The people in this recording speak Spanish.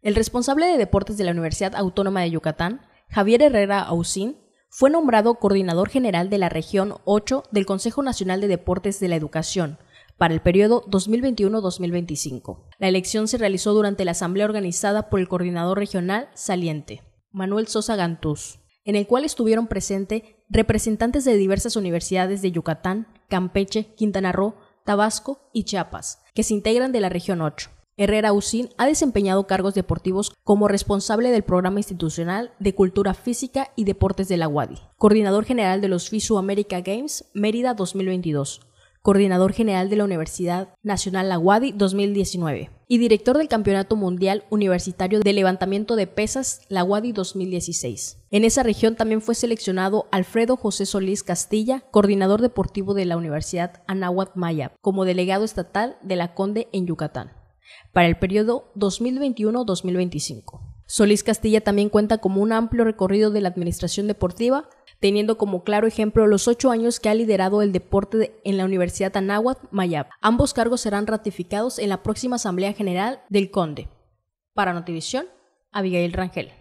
El responsable de deportes de la Universidad Autónoma de Yucatán, Javier Herrera Ausín, fue nombrado coordinador general de la región 8 del Consejo Nacional de Deportes de la Educación para el periodo 2021-2025. La elección se realizó durante la asamblea organizada por el coordinador regional saliente, Manuel Sosa Gantús, en el cual estuvieron presentes representantes de diversas universidades de Yucatán, Campeche, Quintana Roo, Tabasco y Chiapas, que se integran de la región 8. Herrera Usín ha desempeñado cargos deportivos como responsable del Programa Institucional de Cultura Física y Deportes de la UADI, coordinador general de los FISU America Games Mérida 2022, coordinador general de la Universidad Nacional La 2019 y director del Campeonato Mundial Universitario de Levantamiento de Pesas La 2016. En esa región también fue seleccionado Alfredo José Solís Castilla, coordinador deportivo de la Universidad Anáhuac Maya, como delegado estatal de la Conde en Yucatán para el periodo 2021-2025. Solís Castilla también cuenta con un amplio recorrido de la administración deportiva, teniendo como claro ejemplo los ocho años que ha liderado el deporte en la Universidad Anáhuac Mayab. Ambos cargos serán ratificados en la próxima Asamblea General del Conde. Para Notivisión, Abigail Rangel.